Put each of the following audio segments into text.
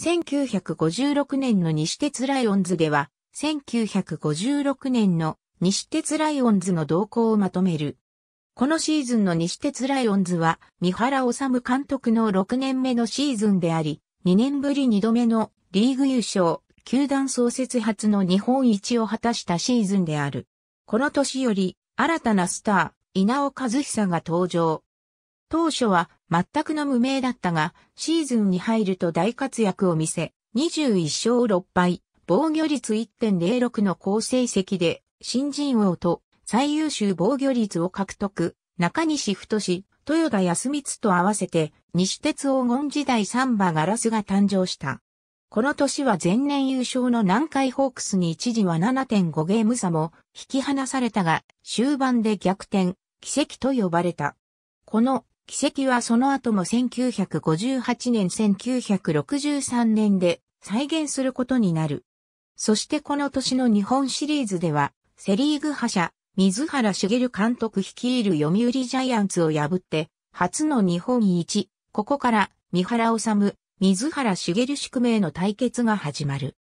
1956年の西鉄ライオンズでは、1956年の西鉄ライオンズの動向をまとめる。このシーズンの西鉄ライオンズは、三原治監督の6年目のシーズンであり、2年ぶり2度目のリーグ優勝、球団創設初の日本一を果たしたシーズンである。この年より、新たなスター、稲尾和久が登場。当初は、全くの無名だったが、シーズンに入ると大活躍を見せ、21勝6敗、防御率1.06の好成績で、新人王と最優秀防御率を獲得、中西太豊田康光と合わせて、西鉄黄金時代サンバガラスが誕生した。この年は前年優勝の南海ホークスに一時は7.5ゲーム差も引き離されたが、終盤で逆転、奇跡と呼ばれた。この奇跡はその後も1958年1963年で再現することになる。そしてこの年の日本シリーズでは、セリーグ覇者、水原茂監督率いる読売ジャイアンツを破って、初の日本一、ここから三原治、水原茂宿命の対決が始まる。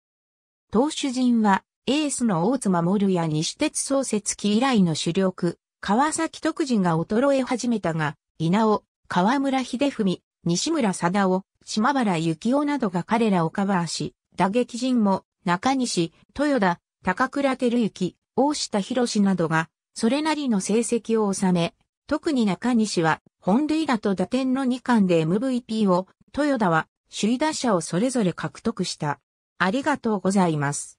投手陣は、エースの大津守や西鉄創設期以来の主力、川崎徳次が衰え始めたが、稲尾、河村秀文、西村貞夫、島原幸雄などが彼らをカバーし、打撃陣も中西、豊田、高倉照之、大下博などが、それなりの成績を収め、特に中西は、本塁打と打点の2冠で MVP を、豊田は、首位打者をそれぞれ獲得した。ありがとうございます。